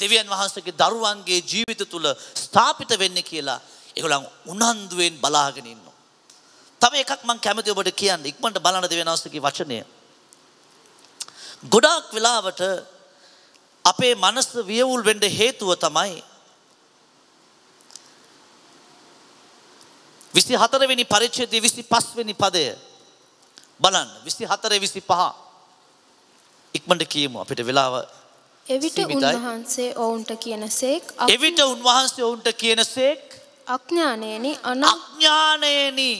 දෙවියන් වහන්සේගේ දරුවන්ගේ ජීවිත තුල ස්ථාපිත වෙන්නේ කියලා ඒගොල්ලන් උනන්දුවෙන් බලාගෙන ඉන්නවා. තව එකක් මම කැමති ඔබට කියන්න ඉක්මනට බලන්න දෙවෙනාස්තුගේ වචනය. ගොඩාක් වෙලාවට අපේ මනස වියවුල් වෙන්න හේතුව තමයි 24 වෙනි පරිච්ඡේදයේ 25 වෙනි පදය බලන්න 24 25 ඉක්මනට කියමු අපිට වෙලාව එවිට උන්වහන්සේ ඔවුන්ට කියනසේක් එවිට උන්වහන්සේ ඔවුන්ට කියනසේක් අඥානයනි අඥානයනි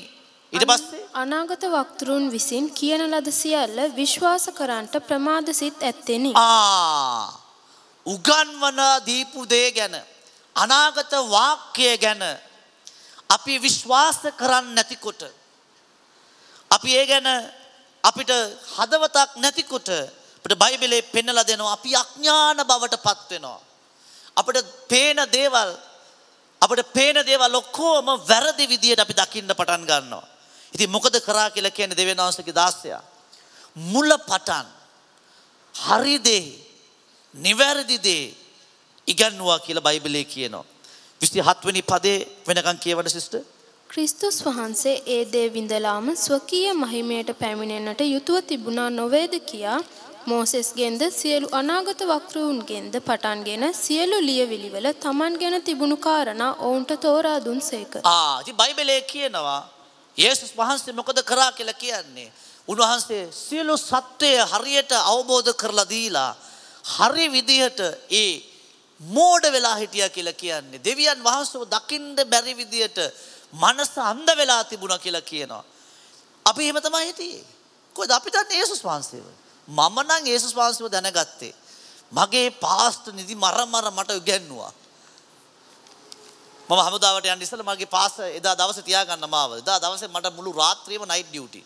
ඊට පස්සේ අනාගත වක්තරුන් විසින් කියන ලද සියල්ල විශ්වාස කරන්නට ප්‍රමාද සිත් ඇත්තෙනි. ආ උගන්වන දීපු දේ ගැන අනාගත වාක්‍යය ගැන අපි විශ්වාස කරන්නේ නැතිකොට අපි ඒ ගැන අපිට හදවතක් නැතිකොට අපිට බයිබලේ පෙන්වලා දෙනවා අපි අඥාන බවට පත් වෙනවා. අපිට පේන දේවල් අපට පේන දේවල් ඔක්කොම වැරදි විදියට අපි දකින්න පටන් ගන්නවා. ඉතින් මොකද කරා කියලා කියන්නේ දෙවෙනි අවස්ථකේ දාස්යා. මුල පටන් හරි දේ නිවැරදි දේ ඉගන්වුවා කියලා බයිබලයේ කියනවා. 27 වෙනි පදේ වෙනකන් කියවන්න සිස්ටර්. ක්‍රිස්තුස් වහන්සේ ඒ දේ විඳලාම ස්වකීය මහිමයට පැමිණෙන්නට යුතුව තිබුණා නොවේද කියා මෝසෙස්ගෙන්ද සියලු අනාගත වක්‍රවුන්ගෙන්ද පටන්ගෙන සියලු ලියවිලිවල තමන් ගැන තිබුණු කාරණා ඔවුන්ට තෝරා දුන් සේක. ආති බයිබලේ කියනවා ඒසුස් වහන්සේ මොකද කරා කියලා කියන්නේ. උන්වහන්සේ සියලු සත්‍යය හරියට අවබෝධ කරලා දීලා හරි විදිහට ඒ මෝඩ වෙලා හිටිය කියලා කියන්නේ. දෙවියන් වහන්සේව දකින්න බැරි විදියට මනස අන්ධ වෙලා තිබුණා කියලා කියනවා. අපි එහෙම තමයි හිටියේ. කොහෙද අපිටත් ඒසුස් වහන්සේව මම නම් යේසුස් වහන්සේව දැනගත්තේ. මගේ පාස්ට නිදි මරමර මට ඉගැන්නුවා. මම හමුදාවට යන්න ඉස්සෙල්ලා මගේ පාස් එදා දවසේ තියාගන්න මාව. එදා දවසේ මට මුළු රාත්‍රියම නයිට් ඩියුටි.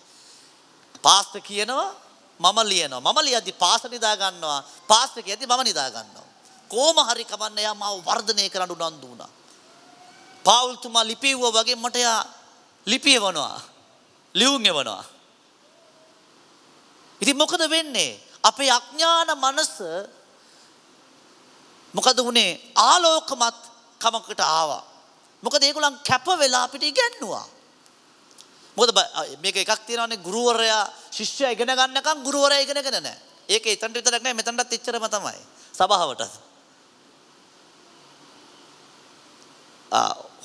පාස්ට කියනවා මම ලියනවා. මම ලියද්දි පාස්ට නිදා ගන්නවා. පාස්ට කියද්දි මම නිදා ගන්නවා. කොහොම හරි කමන්න එයා මාව වර්ධනය කරන්න උනන්දු වුණා. පාවුල්තුමා ලිපිව්වා වගේ මට එයා ලිපියවනවා. ලියුම් එවනවා. ඉතින් මොකද වෙන්නේ? අපේ අඥාන මනස මොකද උනේ? ආලෝකමත් කමකට ආවා. මොකද ඒගොල්ලන් කැප වෙලා අපිට ඉගැන්නුවා. මොකද මේක එකක් තියෙනවානේ ගුරුවරයා ශිෂ්‍යයා ඉගෙන ගන්නකම් ගුරුවරයා ඉගෙනගෙන නැහැ. ඒක එතනට විතරක් නෑ මෙතනටත් එච්චරම තමයි. සභාවටත්.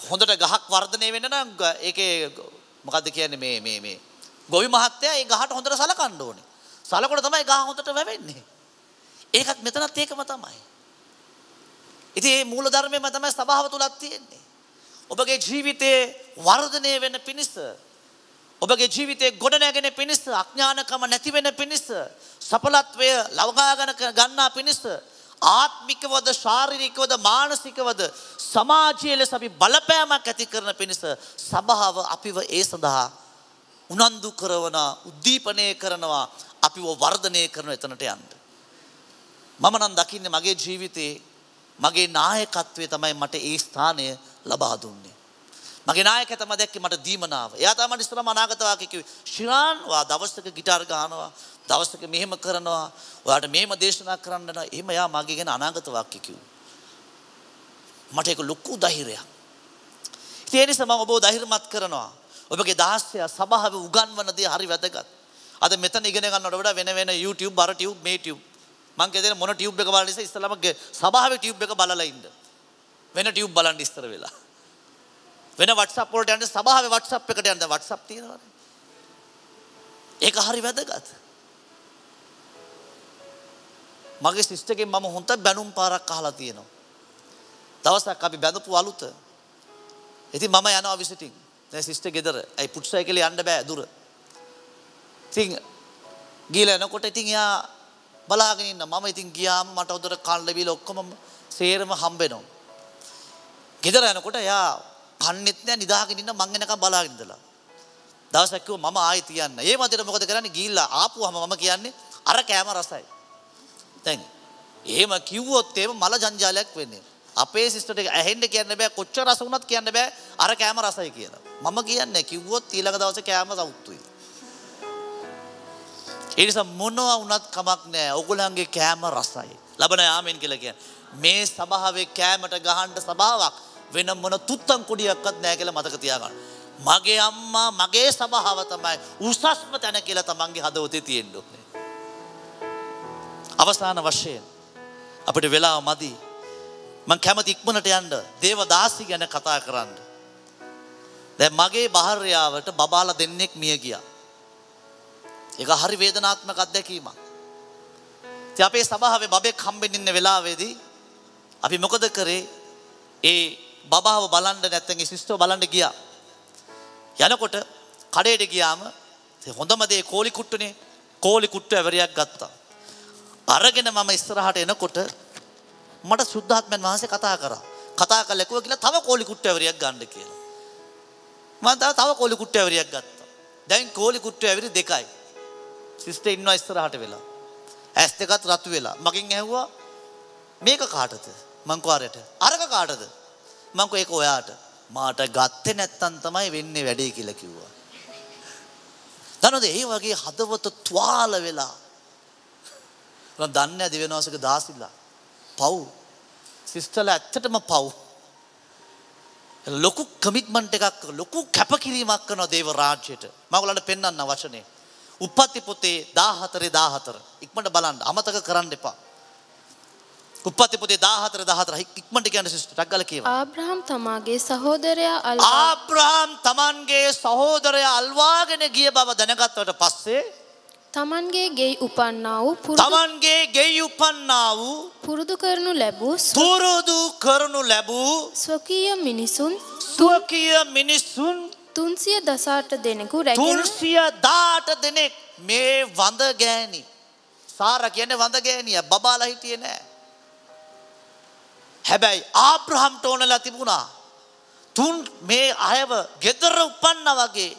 හොඳට ගහක් වර්ධනය වෙන්න නම් ඒකේ මොකද්ද කියන්නේ මේ මේ මේ ගොවි මහත්තයා ඒ ගහට හොඳට සලකන්න ඕනේ. සලකොට තමයි ගහ හොඳට වැවෙන්නේ. ඒකත් මෙතනත් ඒකම තමයි. ඉතින් මේ මූල ධර්මයම තමයි ස්වභාව තුලක් තියෙන්නේ. ඔබගේ ජීවිතයේ වර්ධනය වෙන පිණිස ඔබගේ ජීවිතේ ගොඩ නැගෙන පිණිස අඥානකම නැති වෙන පිණිස සඵලත්වය ලවගාගෙන ගන්නා පිණිස ආත්මිකවද ශාරීරිකවද මානසිකවද සමාජීය ලෙස අපි බලපෑමක් ඇති කරන පිණිස සභාව අපිව ඒ සඳහා උනන්දු කරවන උද්දීපනය කරනවා අපිව වර්ධනය කරන එතනට යන්න. මම නම් දකින්නේ මගේ ජීවිතේ මගේ නායකත්වය තමයි මට ඒ ස්ථානය ලබා දුන්නේ. මගේ නායක තමයි දැක්කේ මට දීමනාව. එයා තමයි මට ඉස්සරහම අනාගත වාක්‍ය කිව්වේ. ශිරාන් වා දවසක গিitar ගහනවා, දවසක මෙහෙම කරනවා, ඔයාට මෙහෙම දේශනා කරන්න යනවා. එහෙම එයා මගේ ගැන අනාගත වාක්‍ය කිව්වා. මට ඒක ලොකු ධෛර්යයක්. ඉතින් ඒ නිසා මම ඔබව ධෛර්යමත් කරනවා. ඔබගේ දාහසය සභාව උගන්වන දේ හරි වැදගත්. අද මෙතන ඉගෙන ගන්නවට වඩා වෙන වෙන YouTube, අර tube, මේ tube. මං කියන්නේ මොන tube එක බලන නිසා ඉස්සලම සභාවේ tube එක බලලා ඉන්න. වෙන tube බලන් ඉස්තර වෙලා. වෙන WhatsApp වලට යන්න සභාවේ WhatsApp එකට යන්න WhatsApp තියෙනවානේ. ඒක හරි වැදගත්. මගේ සිස්ටකෙන් මම හොඳ බැනුම් පාරක් අහලා තියෙනවා. දවසක් අපි බැඳපු අලුත. ඉතින් මම යනවා විසිටින්. දැන් සිස්ටර් ගෙදර. ඇයි පුට්සයි කියලා යන්න බෑ දුර. ඉතින් ගිහලා එනකොට ඉතින් එයා බලාගෙන ඉන්න මම ඉතින් ගියාම මට උදේට කන්න බීලා ඔක්කොම සේරම හම්බෙනවා. ගෙදර යනකොට එයා කන්නෙත් නෑ නිදාගෙන ඉන්න මං එනකම් බලාගෙන ඉඳලා. දවසක් කිව්වා මම ආයෙ තියන්න. ඒ මැදට මොකද කරන්නේ ගිහිල්ලා ආපුවාම මම කියන්නේ අර කෑම රසයි. දැන් එහෙම කිව්වොත් එහෙම මල ජංජාලයක් වෙන්නේ. අපේ සිස්ටර් එක ඇහෙන්න කියන්න බෑ කොච්චර රස වුණත් කියන්න බෑ අර කෑම රසයි කියලා. මම කියන්නේ කිව්වොත් ඊළඟ දවසේ කෑම සෞත්තුයි. ඒ නිසා මොනවා වුණත් කමක් නැහැ. ඔයගොල්ලන්ගේ කෑම රසයි. ලබන ආමෙන් කියලා කියන්නේ. මේ සභාවේ කෑමට ගහන්න සභාවක් වෙන මොන තුත්තම් කුඩියක්වත් නැහැ කියලා මතක තියාගන්න. මගේ අම්මා මගේ සභාව තමයි උසස්ම තැන කියලා තමන්ගේ හදවතේ තියෙන්න ඕනේ. අවසාන වශයෙන් අපිට වෙලාව මදි. මං කැමති ඉක්මනට යන්න දේවදාසි ගැන කතා කරන්න. දැ මගේ භාර්යාවට බබාල දෙන්නෙක් මිය ගිය. එක හරි වේදනාත්මක අත්දැකීම. ති අපේ සභාවේ බබෙක් හම්බෙනින්න වෙලාවේදී අපි මොකද කරේ ඒ බබාව බලන්ඩ නැත්තගේ ශිස්ටෝ බලන්ඩ ගියා. යනකොට කඩේට ගියාම හොඳමදේ කෝලි කුට්ටනේ කෝලි කුට්ට ඇවරයක් ගත්තා. අරගෙන මම ඉස්තරහට එනකොට මට සුද්ධාත්මන් වහන්සේ කතා කරා කතා කලෙකුව කියලා තව කෝලි කුට්ට ඇවරයක් ගණ්ඩ කියලා. මන්දා තව කොලි කුට්ට ඇවරියක් ගත්තා. දැන් කෝලි කුට්ට ඇවරි දෙකයි. සිිස්ට ඉන්න ඉස්තරහට වෙලා. ඇස් දෙකත් රතු වෙලා මකින් ඇහ්වා මේක කාටද මංකවාරයට අරක කාටද මංක ඒක ඔයාට මාට ගත්තෙ නැත්තන් තමයි වෙන්නේ වැඩේ කියල කිව්වා. දනොද ඒ වගේ හදවත තුවාල වෙලා දන්න ඇදිවෙනවාසක දාසිල්ලා පව් සිිස්ටල ඇත්තටම පව්. ලොකු කමිට්මන්ට් එකක් ලොකු කැපකිරීමක් කරන දේව රාජ්‍යයට මගලට පෙන්වන්න වචනේ. උපත්ති පොතේ 14 14 ඉක්මනට බලන්න අමතක කරන්න එපා. උපත්ති පොතේ 14 14 ඉක්මනට කියන්න සිස්ටර් ටක් ගාලා කියවන්න. ආබ්‍රහම් තමාගේ සහෝදරයා අල්වා ආබ්‍රහම් තමන්ගේ සහෝදරයා අල්වාගෙන ගිය බව දැනගත්තට පස්සේ තමන්ගේ ගේ උපන්නා වූ තමන්ගේ ගේ උපන්නා වූ පුරුදු කරනු ලැබූ පුරුදු කරනු ලැබූ ස්වකීය මිනිසුන් ස්වකීය මිනිසුන් තුන්සිය දසාට දෙනෙකු රැගෙන තුන්සිය දාට දෙනෙක් මේ වඳ ගෑණි සාර කියන්නේ වඳ ගෑණිය බබාලා හිටියේ නෑ හැබැයි ආබ්‍රහම්ට ඕනලා තිබුණා තුන් මේ අයව gedara උපන්නා වගේ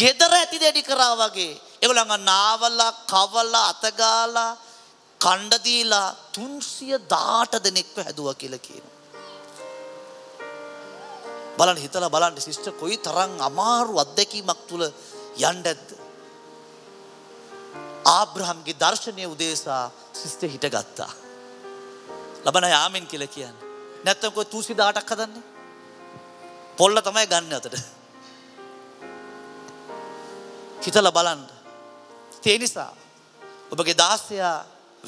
gedara ඇති දෙඩි කරා වගේ ඒගොල්ලන් නාවලා කවලා අතගාලා කණ්ඩ දීලා 318 දෙනෙක්ව හැදුවා කියලා කියනවා. බලන්න හිතලා බලන්න සිස්ටර් කොයි තරම් අමාරු අත්දැකීමක් තුල යන්නද? ආබ්‍රහම්ගේ දර්ශනය උදෙසා සිස්ටර් හිටගත්තා. ලබන යාමෙන් කියලා කියන්නේ. නැත්තම් කොයි 318ක් හදන්නේ? පොල්ල තමයි ගන්න අතට. හිතලා බලන්න. ඒ නිසා ඔබගේ දාසයා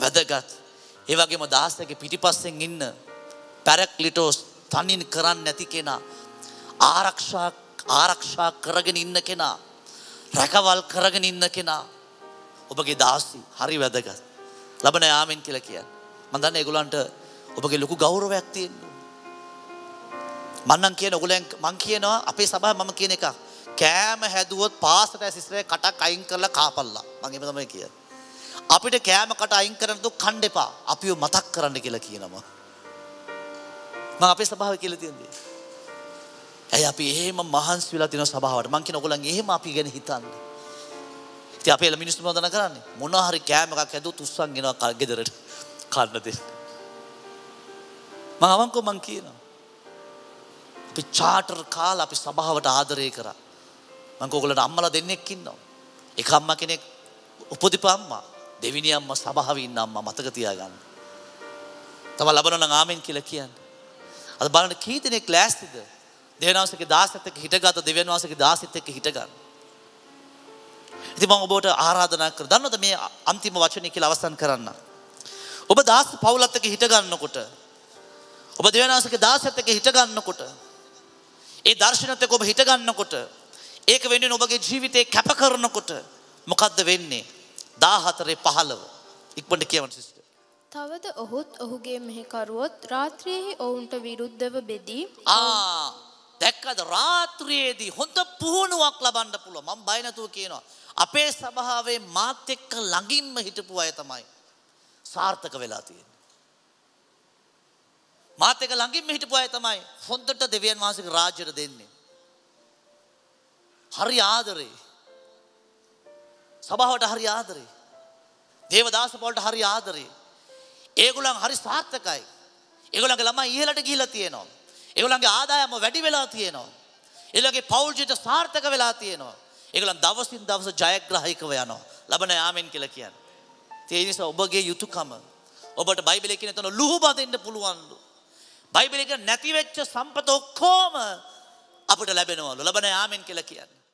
වැදගත්. ඒ වගේම දාසයාගේ පිටිපස්සෙන් ඉන්න පැරක්ලිටෝස් තනින් කරන්න නැති කෙනා ආරක්ෂා ආරක්ෂා කරගෙන ඉන්න කෙනා රැකවල් කරගෙන ඉන්න කෙනා ඔබගේ දාසි හරි වැදගත්. ලබන යාමෙන් කියලා කියන්නේ. මම දන්නේ ඒගොල්ලන්ට ඔබගේ ලොකු ගෞරවයක් තියෙනවා. මන්නම් කියන ඔගලන් මං කියනවා අපේ සභාව මම කියන එකක් කෑම හැදුවොත් පාසට ඇසිස්රේ කටක් අයින් කරලා කාපල්ලා මං එහෙම තමයි කියන්නේ. අපිට කෑම කට අයින් කරන්න දු කන්න එපා. අපිව මතක් කරන්න කියලා කියනවා. මම අපේ ස්වභාවය කියලා තියෙන්නේ. ඇයි අපි එහෙම මහන්සි වෙලා තියෙන ස්වභාවයට මං කියන ඔයගොල්ලන් එහෙම අපි ගැන හිතන්නේ. ඉතින් අපේ ළමිනු මොනවද කරන්නේ? මොනවා හරි කෑම එකක් හැදුවොත් උස්සන් ගෙනවා ගෙදරට කන්න දෙන්න. මම අවංකව මං කියනවා. අපි චාටර් කාලා අපි සභාවට ආදරය කරා. මං ඕගලට අම්මලා දෙන්නෙක් ඉන්නවා. එක අම්මා කෙනෙක් උපදිපු අම්මා. දෙවිනි අම්මා සබාවේ ඉන්න අම්මා මතක තියාගන්න. තම ලබන නම් ආමෙන් කියලා කියන්න. අද බලන්න කී දෙනෙක් ලෑස්තිද? දෙවියන්වහන්සේගේ දාසත් එක්ක හිටගත දෙවියන්වහන්සේගේ දාසිත එක්ක හිටගන්න. ඉතින් මම ඔබට ආරාධනා කර දන්නවද මේ අන්තිම වචනේ කියලා අවසන් කරන්න. ඔබ දාස පවුලත් එක්ක හිටගන්නකොට ඔබ දෙවියන්වහන්සේගේ දාසත් එක්ක හිටගන්නකොට ඒ දර්ශනත් එක්ක ඔබ හිටගන්නකොට ඒක වෙනුවෙන් ඔබගේ ජීවිතේ කැප කරනකොට මොකද්ද වෙන්නේ? 14 15 ඉක්මනට කියවන්න සිස්ටර්. තවද ඔහුත් ඔහුගේ මෙහෙකරුවොත් රාත්‍රියේ ඔවුන්ට විරුද්ධව බෙදී ආ දැක්කද රාත්‍රියේදී හොඳ පුහුණුවක් ලබන්න පුළුවන්. මම බය නැතුව කියනවා. අපේ සභාවේ මාත් එක්ක ළඟින්ම හිටපු අය තමයි සාර්ථක වෙලා තියෙන්නේ. මාත් එක්ක ළඟින්ම හිටපු අය තමයි හොඳට දෙවියන් වහන්සේගේ රාජ්‍යර දෙන්නේ. හරි ආදරේ. සභාවට හරි ආදරේ. දේවදාස පොල්ට හරි ආදරේ. ඒගොල්ලන් හරි සාර්ථකයි. ඒගොල්ලන්ගේ ළමයි ඉහළට ගිහිල්ලා තියෙනවා. ඒගොල්ලන්ගේ ආදායම වැඩි වෙලා තියෙනවා. ඒගොල්ලන්ගේ පෞල් ජීවිත සාර්ථක වෙලා තියෙනවා. ඒගොල්ලන් දවසින් දවස ජයග්‍රහීකව යනවා. ලබන යාමෙන් කියලා කියන්නේ. ඒ නිසා ඔබගේ යුතුයකම ඔබට බයිබලයේ කියන තන ලුහු බදින්න පුළුවන්ලු. බයිබලයේ නැති වෙච්ච සම්පත ඔක්කොම අපිට ලැබෙනවලු. ලබන යාමෙන් කියලා කියන්නේ.